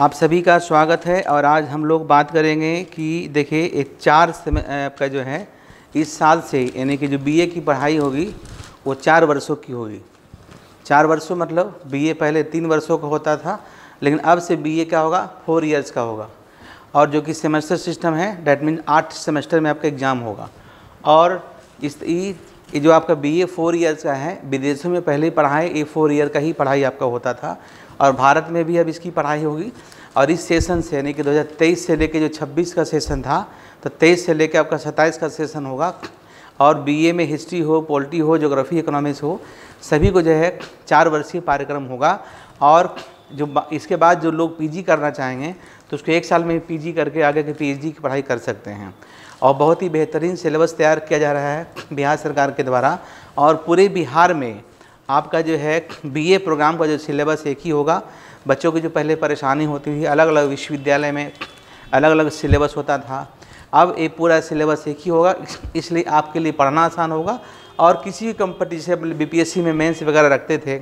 आप सभी का स्वागत है और आज हम लोग बात करेंगे कि देखिए एक चार आपका जो है इस साल से यानी कि जो बीए की पढ़ाई होगी वो चार वर्षों की होगी चार वर्षों मतलब बीए पहले तीन वर्षों का होता था लेकिन अब से बीए का होगा फोर इयर्स का होगा और जो कि सेमेस्टर सिस्टम है डैट मीन आठ सेमेस्टर में आपका एग्ज़ाम होगा और इस ये जो आपका बी ए फोर ईयर का है विदेशों में पहले पढ़ाएँ ए फोर ईयर का ही पढ़ाई आपका होता था और भारत में भी अब इसकी पढ़ाई होगी और इस सेशन से यानी कि 2023 से लेकर जो 26 का सेशन था तो 23 से लेकर आपका 27 का सेशन होगा और बीए में हिस्ट्री हो पोल्ट्री हो जोग्राफी इकोनॉमिक्स हो सभी को जो है चार वर्षीय कार्यक्रम होगा और जो इसके बाद जो लोग पीजी करना चाहेंगे तो उसको एक साल में पीजी करके आगे के पीएचडी की पढ़ाई कर सकते हैं और बहुत ही बेहतरीन सिलेबस तैयार किया जा रहा है बिहार सरकार के द्वारा और पूरे बिहार में आपका जो है बीए प्रोग्राम का जो सिलेबस एक ही होगा बच्चों की जो पहले परेशानी होती थी अलग अलग विश्वविद्यालय में अलग अलग सिलेबस होता था अब ये पूरा सिलेबस एक ही होगा इसलिए आपके लिए पढ़ना आसान होगा और किसी भी कंपटीशन पी में मेंस वगैरह रखते थे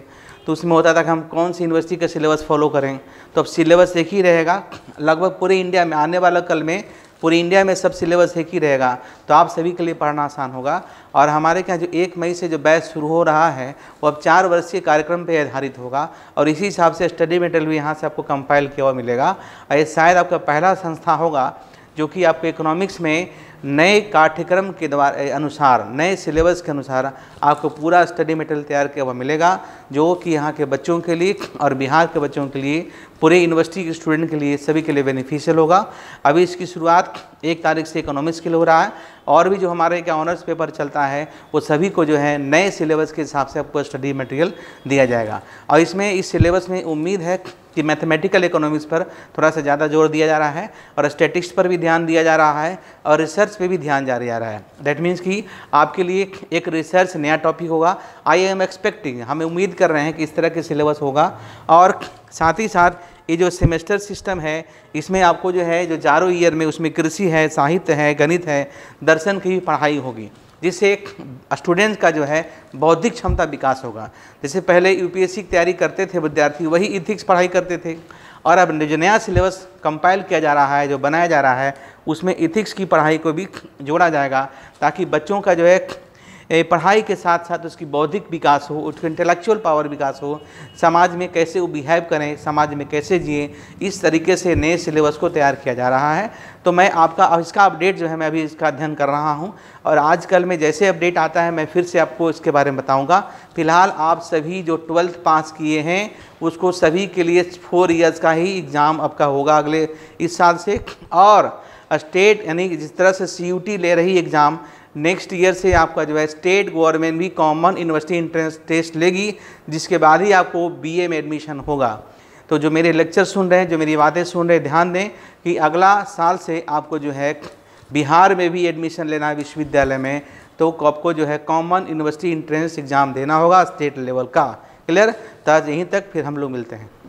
तो उसमें होता था कि हम कौन सी यूनिवर्सिटी का सिलेबस फॉलो करें तो अब सिलेबस एक ही रहेगा लगभग पूरे इंडिया में आने वाला कल में पूरे इंडिया में सब सिलेबस एक ही रहेगा तो आप सभी के लिए पढ़ना आसान होगा और हमारे यहाँ जो एक मई से जो बैच शुरू हो रहा है वो अब चार वर्षीय कार्यक्रम पर आधारित होगा और इसी हिसाब से स्टडी मेटेरियल भी यहाँ से आपको कंपाइल किया हुआ मिलेगा और ये शायद आपका पहला संस्था होगा जो कि आपको इकोनॉमिक्स में नए पाठ्यक्रम के द्वारा अनुसार नए सिलेबस के अनुसार आपको पूरा स्टडी मटेरियल तैयार किया हुआ मिलेगा जो कि यहाँ के बच्चों के लिए और बिहार के बच्चों के लिए पूरे यूनिवर्सिटी के स्टूडेंट के लिए सभी के लिए बेनिफिशियल होगा अभी इसकी शुरुआत एक तारीख से इकोनॉमिक्स के लिए हो रहा है और भी जो हमारे क्या ऑनर्स पेपर चलता है वो सभी को जो है नए सिलेबस के हिसाब से आपको स्टडी मटेरियल दिया जाएगा और इसमें इस सिलेबस में उम्मीद है कि मैथमेटिकल इकोनॉमिक्स पर थोड़ा सा ज़्यादा जोर दिया जा रहा है और स्टेटिक्स पर भी ध्यान दिया जा रहा है और रिसर्च रिसर्च पे भी ध्यान जारी जा रहा है डेट मीन्स कि आपके लिए एक रिसर्च नया टॉपिक होगा आई एम एक्सपेक्टिंग हमें उम्मीद कर रहे हैं कि इस तरह के सिलेबस होगा और साथ ही साथ ये जो सेमेस्टर सिस्टम है इसमें आपको जो है जो चारों ईयर में उसमें कृषि है साहित्य है गणित है दर्शन की पढ़ाई होगी जिससे स्टूडेंट्स का जो है बौद्धिक क्षमता विकास होगा जैसे पहले यूपीएससी की तैयारी करते थे विद्यार्थी वही इथिक्स पढ़ाई करते थे और अब जो नया सिलेबस कंपाइल किया जा रहा है जो बनाया जा रहा है उसमें इथिक्स की पढ़ाई को भी जोड़ा जाएगा ताकि बच्चों का जो है पढ़ाई के साथ साथ उसकी बौद्धिक विकास हो उसका इंटेलेक्चुअल पावर विकास हो समाज में कैसे वो बिहेव करें समाज में कैसे जिए इस तरीके से नए सिलेबस को तैयार किया जा रहा है तो मैं आपका इसका अपडेट जो है मैं अभी इसका अध्ययन कर रहा हूँ और आजकल में जैसे अपडेट आता है मैं फिर से आपको इसके बारे में बताऊँगा फिलहाल आप सभी जो ट्वेल्थ पास किए हैं उसको सभी के लिए फोर ईयर्स का ही एग्ज़ाम आपका होगा अगले इस साल से और स्टेट यानी जिस तरह से सी ले रही एग्ज़ाम नेक्स्ट ईयर से आपका जो है स्टेट गवर्नमेंट भी कॉमन यूनिवर्सिटी इंट्रेंस टेस्ट लेगी जिसके बाद ही आपको बी में एडमिशन होगा तो जो मेरे लेक्चर सुन रहे हैं जो मेरी बातें सुन रहे हैं ध्यान दें कि अगला साल से आपको जो है बिहार में भी एडमिशन लेना है विश्वविद्यालय में तो आपको जो है कॉमन यूनिवर्सिटी इंट्रेंस एग्ज़ाम देना होगा स्टेट लेवल का क्लियर ताज तो यहीं तक फिर हम लोग मिलते हैं